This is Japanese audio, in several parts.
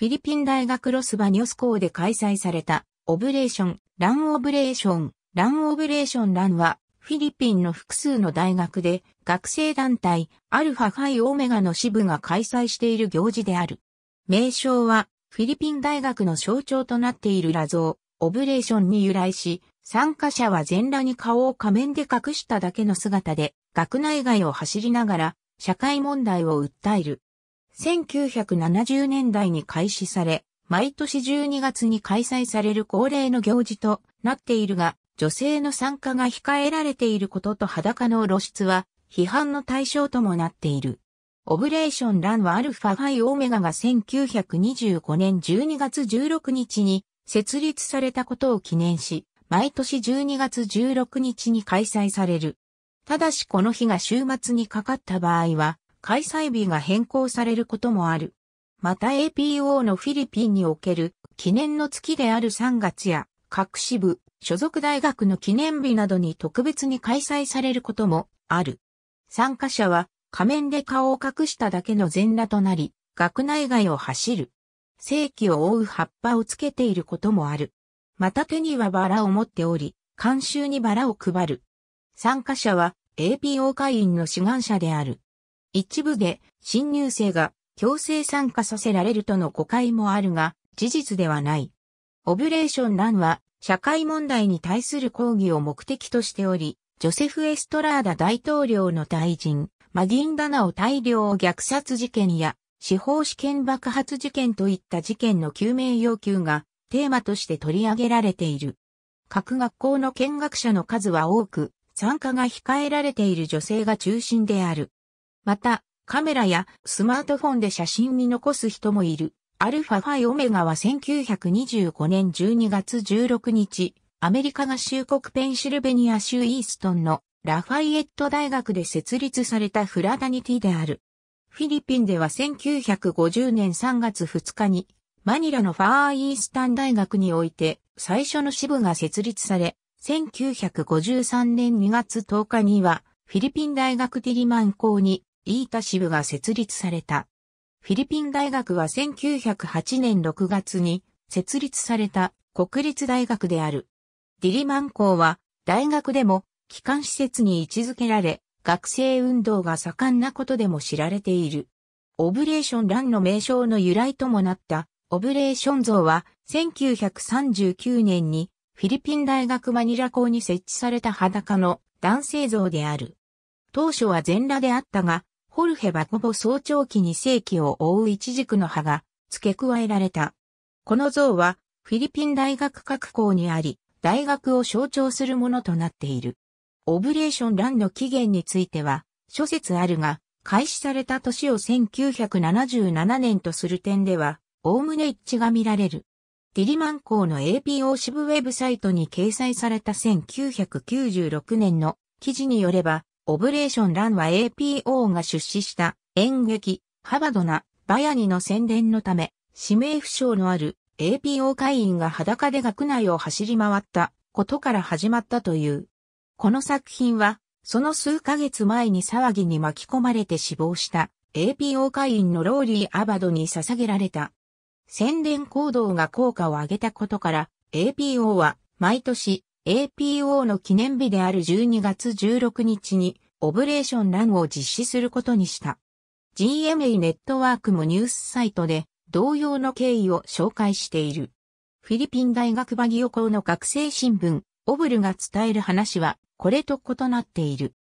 フィリピン大学ロスバニョス校で開催された、オブレーション、ランオブレーション、ランオブレーションランは、フィリピンの複数の大学で、学生団体、アルファハイオメガの支部が開催している行事である。名称は、フィリピン大学の象徴となっているラゾオブレーションに由来し、参加者は全裸に顔を仮面で隠しただけの姿で、学内外を走りながら、社会問題を訴える。1970年代に開始され、毎年12月に開催される恒例の行事となっているが、女性の参加が控えられていることと裸の露出は批判の対象ともなっている。オブレーションランはアルファハイオメガが1925年12月16日に設立されたことを記念し、毎年12月16日に開催される。ただしこの日が週末にかかった場合は、開催日が変更されることもある。また APO のフィリピンにおける記念の月である3月や各支部、所属大学の記念日などに特別に開催されることもある。参加者は仮面で顔を隠しただけの全裸となり、学内外を走る。正規を覆う葉っぱをつけていることもある。また手にはバラを持っており、監修にバラを配る。参加者は APO 会員の志願者である。一部で新入生が強制参加させられるとの誤解もあるが、事実ではない。オブレーション欄は、社会問題に対する抗議を目的としており、ジョセフ・エストラーダ大統領の退陣、マギンダナオ大量虐殺事件や、司法試験爆発事件といった事件の救命要求がテーマとして取り上げられている。各学校の見学者の数は多く、参加が控えられている女性が中心である。また、カメラやスマートフォンで写真に残す人もいる。アルファファイオメガは1925年12月16日、アメリカ合衆国ペンシルベニア州イーストンのラファイエット大学で設立されたフラダニティである。フィリピンでは1950年3月2日にマニラのファーイースタン大学において最初の支部が設立され、1953年2月10日にはフィリピン大学ティリマン校にイータ支部が設立された。フィリピン大学は1908年6月に設立された国立大学である。ディリマン校は大学でも機関施設に位置づけられ、学生運動が盛んなことでも知られている。オブレーションランの名称の由来ともなったオブレーション像は1939年にフィリピン大学マニラ校に設置された裸の男性像である。当初は全裸であったが、ホルヘ・バコボ早朝期に世紀を覆う一軸の葉が付け加えられた。この像はフィリピン大学各校にあり、大学を象徴するものとなっている。オブレーションンの起源については、諸説あるが、開始された年を1977年とする点では、おおむね一致が見られる。ディリマン校の APO 支部ウェブサイトに掲載された1996年の記事によれば、オブレーションランは APO が出資した演劇、ハバドナ、バヤニの宣伝のため、指名不詳のある APO 会員が裸で学内を走り回ったことから始まったという。この作品は、その数ヶ月前に騒ぎに巻き込まれて死亡した APO 会員のローリー・アバドに捧げられた。宣伝行動が効果を上げたことから、APO は毎年 APO の記念日である12月16日にオブレーションランを実施することにした。GMA ネットワークもニュースサイトで同様の経緯を紹介している。フィリピン大学バギオ校の学生新聞、オブルが伝える話は、これと異なっている。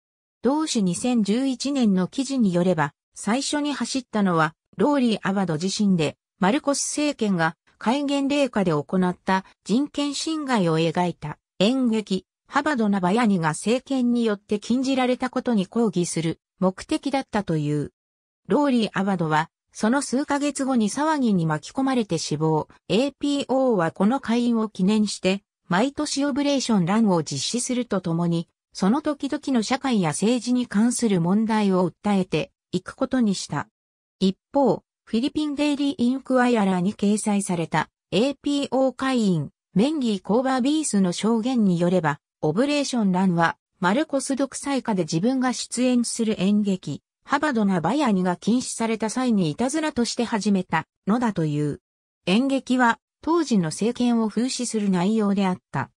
同種2011年の記事によれば、最初に走ったのは、ローリー・アバド自身で、マルコス政権が戒厳令下で行った人権侵害を描いた演劇、ハバドナバヤニが政権によって禁じられたことに抗議する目的だったという。ローリー・アバドは、その数ヶ月後に騒ぎに巻き込まれて死亡。APO はこの会員を記念して、毎年オブレーションランを実施するとともに、その時々の社会や政治に関する問題を訴えていくことにした。一方、フィリピンデイリー・インクワイアラーに掲載された APO 会員メンギー・コーバー・ビースの証言によれば、オブレーション・ランは、マルコス独裁下で自分が出演する演劇、ハバドナ・バヤニが禁止された際にいたずらとして始めたのだという。演劇は、当時の政権を風刺する内容であった。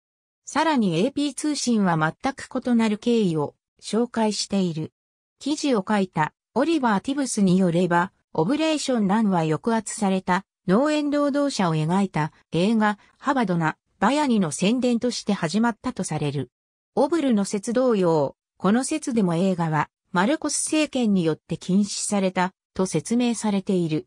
さらに AP 通信は全く異なる経緯を紹介している。記事を書いたオリバー・ティブスによれば、オブレーション・ランは抑圧された農園労働者を描いた映画ハバドナ、バヤニの宣伝として始まったとされる。オブルの説同様、この説でも映画はマルコス政権によって禁止されたと説明されている。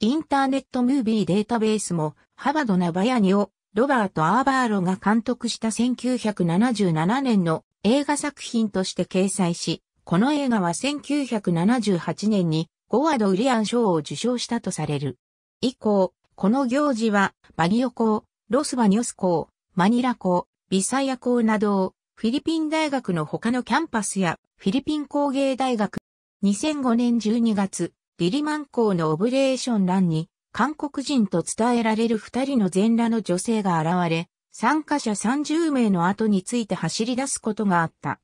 インターネットムービーデータベースもハバドナ・バヤニをロバート・アーバーロが監督した1977年の映画作品として掲載し、この映画は1978年にゴアド・ウリアン賞を受賞したとされる。以降、この行事は、バニオ港、ロスバニオス港、マニラ港、ビサイア港などを、フィリピン大学の他のキャンパスや、フィリピン工芸大学、2005年12月、リリマン港のオブレーション欄に、韓国人と伝えられる二人の全裸の女性が現れ、参加者30名の後について走り出すことがあった。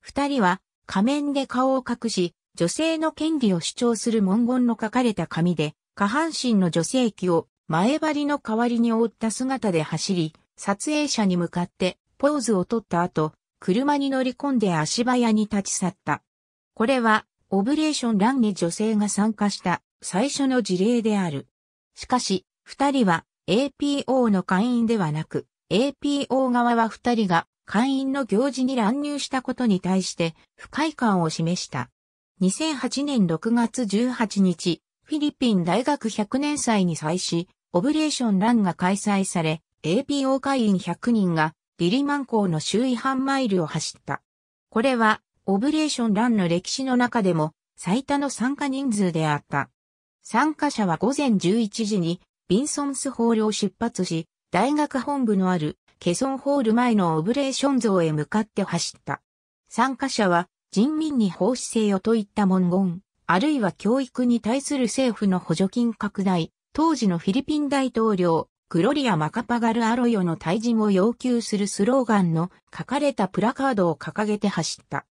二人は仮面で顔を隠し、女性の権利を主張する文言の書かれた紙で、下半身の女性器を前張りの代わりに覆った姿で走り、撮影者に向かってポーズを取った後、車に乗り込んで足早に立ち去った。これは、オブレーション欄に女性が参加した最初の事例である。しかし、二人は APO の会員ではなく、APO 側は二人が会員の行事に乱入したことに対して不快感を示した。2008年6月18日、フィリピン大学100年祭に際し、オブレーションランが開催され、APO 会員100人がリリマン港の周囲半マイルを走った。これは、オブレーションランの歴史の中でも最多の参加人数であった。参加者は午前11時にビンソンスホールを出発し、大学本部のあるケソンホール前のオブレーション像へ向かって走った。参加者は人民に奉仕せよといった文言。あるいは教育に対する政府の補助金拡大、当時のフィリピン大統領、グロリア・マカパガル・アロヨの退陣を要求するスローガンの書かれたプラカードを掲げて走った。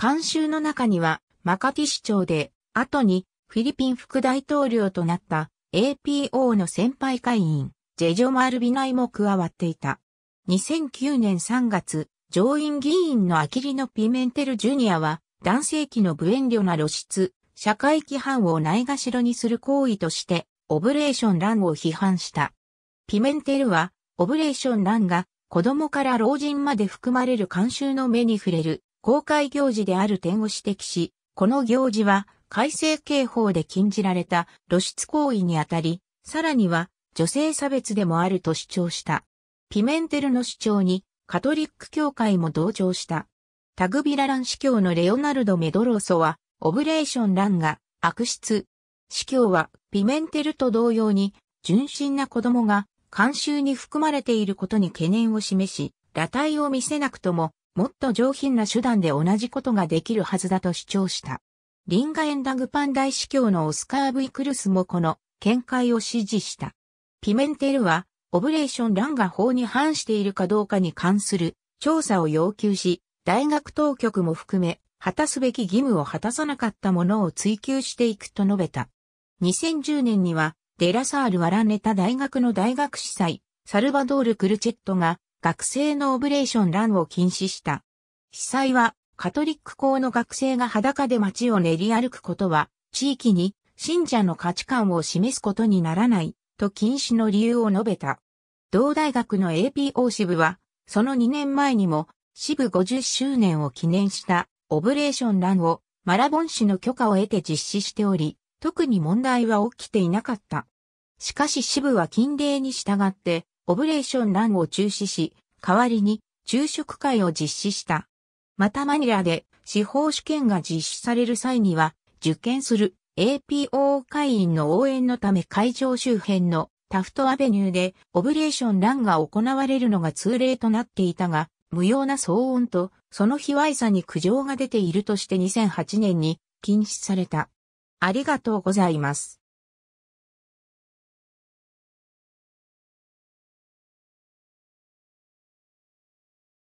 監修の中には、マカティ市長で、後にフィリピン副大統領となった APO の先輩会員、ジェジョ・マルビナイも加わっていた。2009年3月、上院議員のアキリノ・ピメンテル・ジュニアは、男性器の無遠慮な露出、社会規範をないがしろにする行為として、オブレーションンを批判した。ピメンテルは、オブレーションンが子供から老人まで含まれる慣習の目に触れる公開行事である点を指摘し、この行事は改正刑法で禁じられた露出行為にあたり、さらには女性差別でもあると主張した。ピメンテルの主張にカトリック教会も同調した。タグビララン司教のレオナルド・メドローソは、オブレーションランが悪質。司教はピメンテルと同様に純真な子供が慣習に含まれていることに懸念を示し、裸体を見せなくとも、もっと上品な手段で同じことができるはずだと主張した。リンガエンダグパン大司教のオスカー・ブイクルスもこの見解を支持した。ピメンテルは、オブレーションランが法に反しているかどうかに関する調査を要求し、大学当局も含め、果たすべき義務を果たさなかったものを追求していくと述べた。2010年には、デラサール・ワランネタ大学の大学司祭、サルバドール・クルチェットが、学生のオブレーション・欄を禁止した。司祭は、カトリック校の学生が裸で街を練り歩くことは、地域に信者の価値観を示すことにならない、と禁止の理由を述べた。同大学の APO 支部は、その2年前にも、支部50周年を記念したオブレーションランをマラボン氏の許可を得て実施しており、特に問題は起きていなかった。しかし支部は禁令に従って、オブレーションランを中止し、代わりに昼食会を実施した。またマニラで司法試験が実施される際には、受験する APO 会員の応援のため会場周辺のタフトアベニューでオブレーションランが行われるのが通例となっていたが、無用な騒音と、その卑猥さに苦情が出ているとして2008年に禁止された。ありがとうございます。